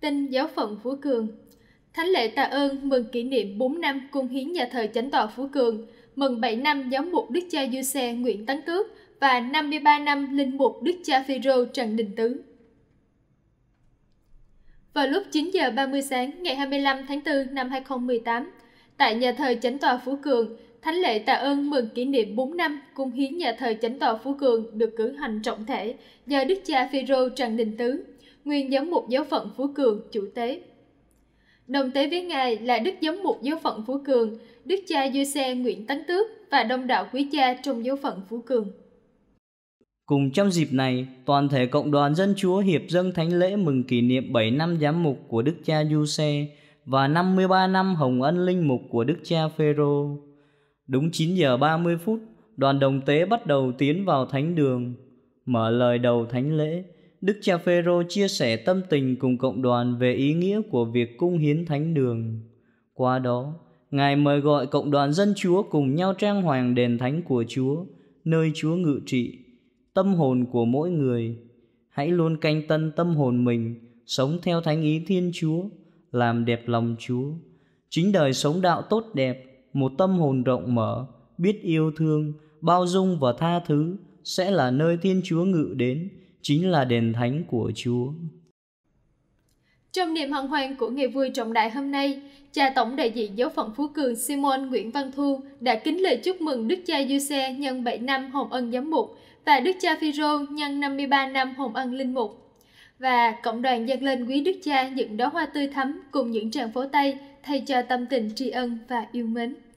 Tin giáo phận Phú Cường Thánh lễ tạ ơn mừng kỷ niệm 4 năm cung hiến nhà thờ chánh tòa Phú Cường, mừng 7 năm giáo mục Đức cha Du Xe Nguyễn Tấn Tước và 53 năm linh mục Đức cha Phi Rô Trần Đình Tứ. Vào lúc 9 giờ 30 sáng ngày 25 tháng 4 năm 2018, tại nhà thờ chánh tòa Phú Cường, thánh lễ tạ ơn mừng kỷ niệm 4 năm cung hiến nhà thờ chánh tòa Phú Cường được cử hành trọng thể do Đức cha Phi Rô Trần Đình Tứ, nguyên giám mục giáo phận Phú Cường, chủ tế. Đồng tế với Ngài là Đức Giám mục giáo phận Phú Cường, Đức cha Dư Xe Nguyễn Tấn Tước và đông đảo quý cha trong giáo phận Phú Cường. Cùng trong dịp này, toàn thể Cộng đoàn Dân Chúa Hiệp dân Thánh lễ mừng kỷ niệm 7 năm giám mục của Đức cha Du Xe và 53 năm Hồng Ân Linh Mục của Đức cha Phêrô. Đúng 9 giờ 30 phút, đoàn đồng tế bắt đầu tiến vào thánh đường, mở lời đầu thánh lễ. Đức cha Phêrô chia sẻ tâm tình cùng cộng đoàn về ý nghĩa của việc cung hiến thánh đường. Qua đó, Ngài mời gọi cộng đoàn dân Chúa cùng nhau trang hoàng đền thánh của Chúa, nơi Chúa ngự trị, tâm hồn của mỗi người. Hãy luôn canh tân tâm hồn mình, sống theo thánh ý Thiên Chúa, làm đẹp lòng Chúa. Chính đời sống đạo tốt đẹp, một tâm hồn rộng mở, biết yêu thương, bao dung và tha thứ sẽ là nơi Thiên Chúa ngự đến, chính là đền thánh của Chúa. Trong niềm hân hoan của ngày vui trọng đại hôm nay, cha tổng đại diện giáo phận Phú Cường Simon Nguyễn Văn Thu đã kính lời chúc mừng Đức cha Giuse nhân 7 năm hồng ân giám mục và Đức cha Phaero nhân 53 năm hồng ân linh mục. Và cộng đoàn dâng lên quý Đức cha những đóa hoa tươi thắm cùng những tràng pháo tay thay cho tâm tình tri ân và yêu mến.